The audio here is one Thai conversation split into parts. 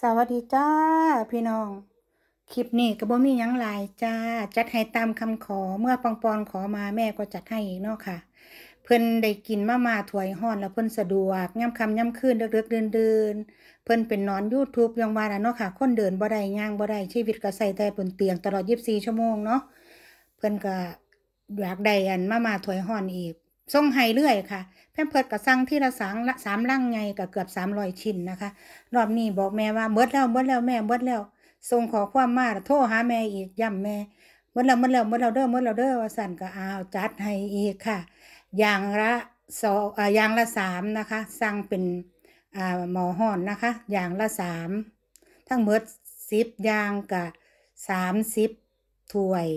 สวัสดีจ้า พี่น้อง คลิปนี้กระบ่มียังหลายจ้า จัดให้ตามคำขอเมื่อปองปอนขอมาแม่ก็จัดให้อีกเนาะค่ะ เพิ่นได้กินมามาถวยห่อนแล้วเพิ่นสะดวกย่ำคำย่ำคืนเดือกเดินเดินเพิ่นเป็นนอนยูทูบยังว่าแล้วเนาะค่ะ คนเดินบ่ได้ย่างบ่ได้ชีวิตก็ใส่แต่บนเตียงตลอดยีสิบี่ชั่วโมงเนาะเพิ่นก็อยากได้อันมามาถวยห่อนอีกส่งไห้เรื่อยค่ะแพมเพิดกับสั่งที่ละสามละสามลังไงกับเกือบสามร้อยชิ้นนะคะรอบนี้บอกแม่ว่าเบิดแล้วเบิดแล้วแม่เบิดแล้วส่งขอความมาโทษหาแม่อีกย่ำแม่เบิดแล้วเบิดแล้วเบิดแล้วเด้อเบิดแล้วเด้อว่าสั่นก็เอาจัดให้อีกค่ะอย่างละสองอย่างละสามนะคะสั่งเป็นหมอห่อนนะคะอย่างละสามทั้งเบิดสิบอย่างกับสามสิบถ้วย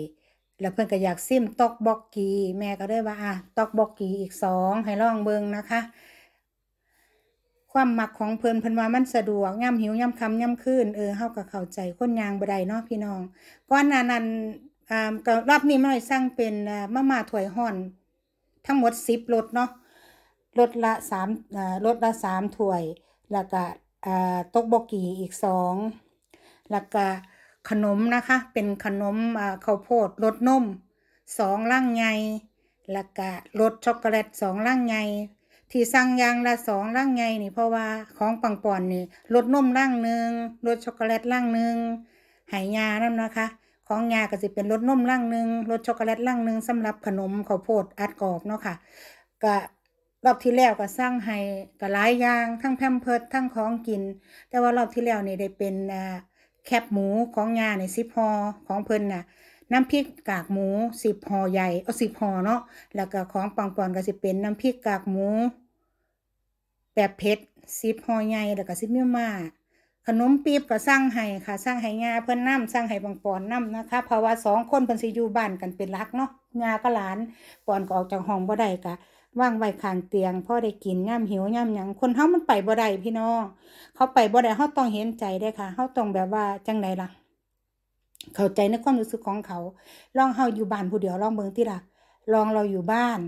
แล้วเพื่อนก็อยากซิมตอกบอกกี แม่ก็ได้ว่า อ่ะตอกบอกกีอีกสองให้ลองเบิงนะคะ ความหมักของเพื่อนเพื่อนว่ามันสะดวกย่ำหิวย่ำคำย่ำคืน เออเข้ากับเข้าใจ คนยางบดายเนาะพี่น้องก้อนนานันอ่ารอบนี้ไม่สร้างเป็นมะมาถั่วยห่อน ทั้งหมดสิบรถเนาะรถละสามรถละสามถวย แล้วก็ตกบอกกีอีกสองแล้วก็ขนมนะคะ เป็นขนมข้าวโพดรสนมสองล่างไงละกะรสช็อกโกแลตสองล่างไงที่สั่งยางละสองล่างไงนี่ เพราะว่าของปังปอนนี่รสนมล่างหนึ่งรสช็อกโกแลตล่างหนึ่งหายานั่นนะคะของยาก็จะเป็นรสนมล่างหนึ่งรสช็อกโกแลตล่างหนึ่งสำหรับขนมข้าวโพดอัดกรอบเนาะค่ะก็รอบที่แล้วก็สร้างให้ก็หลายอย่างทั้งแพมเพิร์ดทั้งของกิน แต่ว่า รอบที่แล้วนี่ได้เป็นอ่าแคบหมูของยาในสิบพอของเพิ่นน่ะน้ำพริกกากหมูสิบห่อใหญ่เอาสิบห่อเนาะแล้วก็ของปองปอนก็สิเป็น น้ำพริกกากหมู แบบเผ็ดสิบห่อใหญ่แล้วก็สิบเมี่ยมาขนมปี๊บก็สร้างให้ค่ะสร้างให้งาเพื่อนน้ำสร้างให้ปองปอนน้ำนะคะ เพราะว่าสองคนเพิ่นสิอยู่บ้านกันเป็นรักเนาะงาก็หลานปอนก็ออกจากห้องบ่ได้กะว่างไว้ข้างเตียงพ่อได้กินย่มหิวย่ามยังคนเฮามันไปบ่ได้พี่น้องเขาไปบ่ได้เขาต้องเห็นใจได้ค่ะเขาต้องแบบว่า จังไดล่ะ เข้าใจในความรู้สึกของเขา ลองเฮาอยู่บ้านผู้เดียวลองเบิ่งี่ล่ะลองเราอยู่บ้าน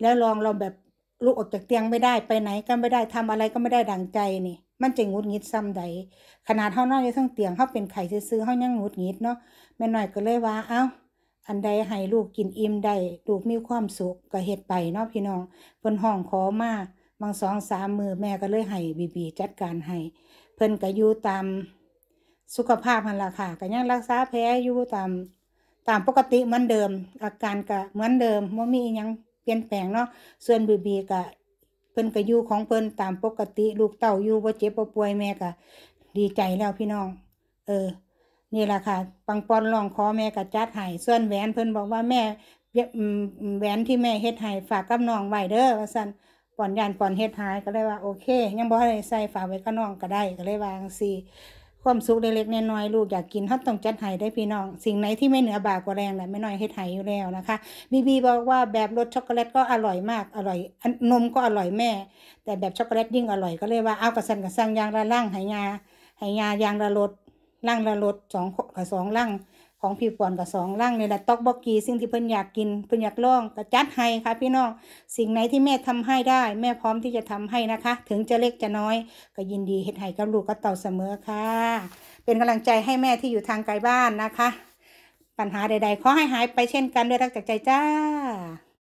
แล้วลองเราแบบลุกออกจากเตียงไม่ได้ ไปไหนก็ไม่ได้ทำอะไรก็ไม่ได้ดังใจนี่ มันจะงุดงิดซ้ำใดขนาดเฮานอนอยู่ทั้งเตียงเขาเป็นไข่ซื้อเขายังงุดงิดเนาะแม่หน่อยก็เลยว่า เอ้าอันใดให้ลูกกินอิ่มได้ลูกมีความสุขก็เฮ็ดไปเนาะพี่น้องเพิ่นห้องขอมาบางสองสามมือแม่ก็เลยให้บีบีจัดการให้เพิ่นก็อยู่ตามสุขภาพมันละค่ะก็ยังรักษาแผลอยู่ตามตามปกติเหมือนเดิมอาการก็เหมือนเดิมว่ามียังเปลี่ยนแปลงเนาะส่วนบีบีก็เพิ่นก็อยู่ของเพิ่นตามปกติลูกเต่าอยู่ว่าเจ็บว่าป่วยแม่ก็ดีใจแล้วพี่น้อง เออนี่แหละค่ะ ปังปอนลองขอแม่กัะจัดหห้ส่วนแหวนเพิ่นบอกว่าแม่แหวนที่แม่เฮ็ดหห้ฝากกับน้องไว้เด้อว่าซั่นปอนยานปอนเฮ็ดหายก็เลยว่าโอเค ยังบ่ได้ใส่ฝากไว้กับน้องก็ได้ก็เลยวางซี่ความสุขเล็กๆน้อยๆลูกอยากกินฮัดต้องจัดหห้ได้พี่น้อง สิ่งไหนที่ไม่เหนือบากว่าแรงแหละไม่น้อยเฮ็ดหห้อยู่แล้วนะคะบีบีบอกว่าแบบรสช็อกโกแลตก็อร่อยมากอร่อยนมก็อร่อยแม่ แต่แบบช็อกโกแลตยิ่งอร่อยก็เลยว่าเอากระสันกระสังยางละล่างไหยาไหยายางละรสล่างละรถสองกับสองล่างของพี่ปอนกับสองล่างนี่แหละตอกบอกกีสิ่งที่เพิ่นอยากกินเพิ่นอยากลองกะจัดให้ค่ะ พี่น้อง สิ่งไหนที่แม่ทำให้ได้ แม่พร้อมที่จะทำให้นะคะ ถึงจะเล็กจะน้อย ก็ยินดีเฮ็ดให้กับลูกกับเต่าเสมอค่ะ เป็นกำลังใจให้แม่ที่อยู่ทางไกลบ้านนะคะ ปัญหาใดๆ ขอให้หายไปเช่นกันด้วยรักจากใจจ้า